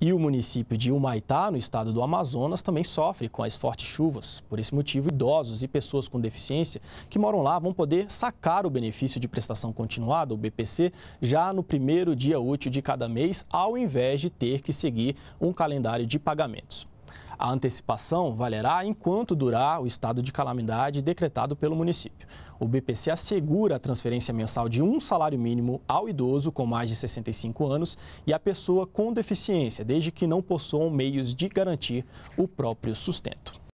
E o município de Humaitá, no estado do Amazonas, também sofre com as fortes chuvas. Por esse motivo, idosos e pessoas com deficiência que moram lá vão poder sacar o benefício de prestação continuada, o BPC, já no primeiro dia útil de cada mês, ao invés de ter que seguir um calendário de pagamentos. A antecipação valerá enquanto durar o estado de calamidade decretado pelo município. O BPC assegura a transferência mensal de um salário mínimo ao idoso com mais de 65 anos e à pessoa com deficiência, desde que não possuam meios de garantir o próprio sustento.